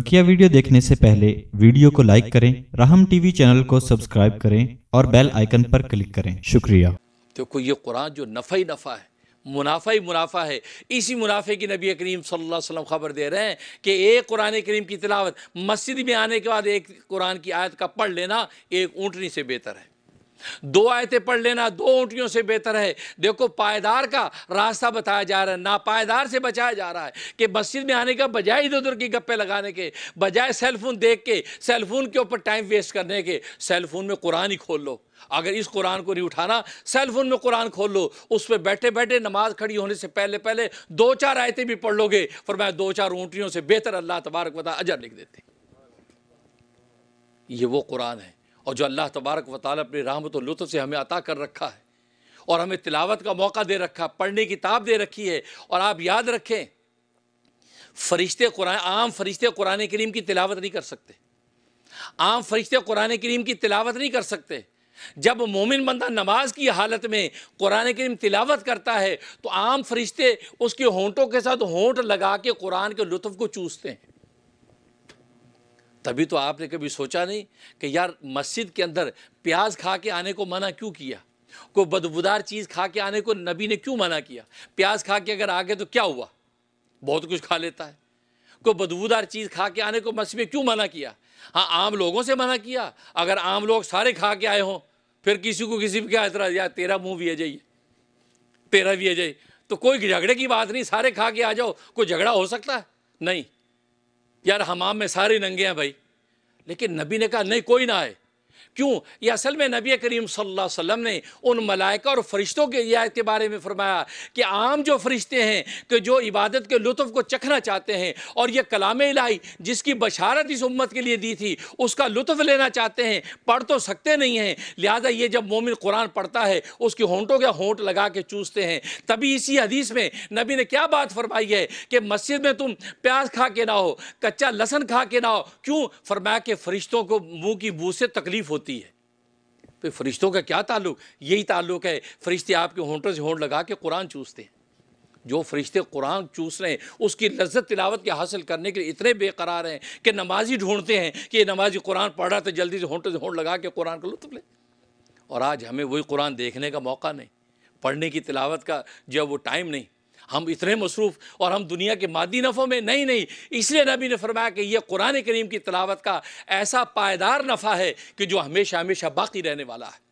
बकिया वीडियो देखने से पहले वीडियो को लाइक करें राहम टीवी चैनल को सब्सक्राइब करें और बेल आइकन पर क्लिक करें शुक्रिया देखो ये कुरान जो नफ़ा ही नफ़ा है मुनाफा ही मुनाफा है इसी मुनाफे की नबी करीम सल्लल्लाहु अलैहि वसल्लम खबर दे रहे हैं कि एक कुरान करीम की तिलावत मस्जिद में आने के बाद एक कुरान की आयत का पढ़ लेना एक ऊँटनी से बेहतर है दो आयतें पढ़ लेना दो ऊँटियों से बेहतर है देखो पायदार का रास्ता बताया जा रहा है नापायदार से बचाया जा रहा है कि मस्जिद में आने का बजाय इधर उधर की गप्पे लगाने के बजाय सेलफोन देख के सेलफोन के ऊपर टाइम वेस्ट करने के सेलफोन में कुरान ही खोल लो अगर इस कुरान को नहीं उठाना सेलफोन में कुरान खोल लो उस पर बैठे बैठे नमाज खड़ी होने से पहले पहले दो चार आयतें भी पढ़ लोगे फिर मैं दो चार ऊँटियों से बेहतर अल्लाह तबारक बता अजर लिख देते ये वो कुरान है और जो अल्लाह तबारक व अपनी रहमत और लुत्फ से हमें अता कर रखा है और हमें तिलावत का मौका दे रखा है पढ़ने की ताब दे रखी है और आप याद रखें फरिश्ते आम फरिश्ते कुरान करीम की तिलावत नहीं कर सकते आम फरिश्ते कुरान करीम की तिलावत नहीं कर सकते जब मोमिन बंदा नमाज की हालत में कुरान करीम तिलावत करता है तो आम फरिश्ते उसके होंटों के साथ होंट लगा के कुरान के लुत्फ को चूसते हैं तभी तो आपने कभी सोचा नहीं कि यार मस्जिद के अंदर प्याज खा के आने को मना क्यों किया कोई बदबूदार चीज़ खा के आने को नबी ने क्यों मना किया प्याज खा के अगर आ गए तो क्या हुआ बहुत कुछ खा लेता है कोई बदबूदार चीज़ खा के आने को मस्जिद में क्यों मना किया हाँ आम लोगों से मना किया अगर आम लोग सारे खा के आए हों फिर किसी को किसी भी क्या इतरा यार तेरा मुँह भी अजय तेरा भी अजय तो कोई झगड़े की बात नहीं सारे खा के आ जाओ कोई झगड़ा हो सकता है नहीं यार हमाम में सारे नंगे हैं भाई लेकिन नबी ने कहा नहीं कोई ना आए क्यों ये असल में नबी करीम सल्लल्लाहु अलैहि वसल्लम ने उन मलाइका और फरिश्तों के रियायत के बारे में फरमाया कि आम जो फरिश्ते हैं कि जो इबादत के लुत्फ़ को चखना चाहते हैं और यह कलाम इलाही जिसकी बशारत इस उम्मत के लिए दी थी उसका लुत्फ़ लेना चाहते हैं पढ़ तो सकते नहीं हैं लिहाजा ये जब मोमिन कुरान पढ़ता है उसकी होंटों के होंट लगा के चूसते हैं तभी इसी हदीस में नबी ने क्या बात फरमाई है कि मस्जिद में तुम प्याज खा के ना हो कच्चा लहसन खा के ना हो क्यों फरमाया कि फरिश्तों को मुँह की बू से तकलीफ़ होती है तो फरिश्तों का क्या ताल्लुक यही ताल्लुक है फरिश्ते आपके होंटों से होंट लगा के कुरान चूसते हैं जो फरिश्ते कुरान चूस रहे हैं उसकी लज्जत तिलावत के हासिल करने के लिए इतने बेकरार हैं कि नमाजी ढूंढते हैं कि ये नमाजी कुरान पढ़ रहा था तो जल्दी से होंटों से होंठ लगा के कुरान का लुत्फ ले और आज हमें वही कुरान देखने का मौका नहीं पढ़ने की तिलावत का जब वो टाइम नहीं हम इतने मसरूफ़ और हम दुनिया के मादी नफ़ों में नहीं नहीं इसलिए नबी ने फरमाया कि यह कुरान करीम की तलावत का ऐसा पायदार नफ़ा है कि जो हमेशा हमेशा बाकी रहने वाला है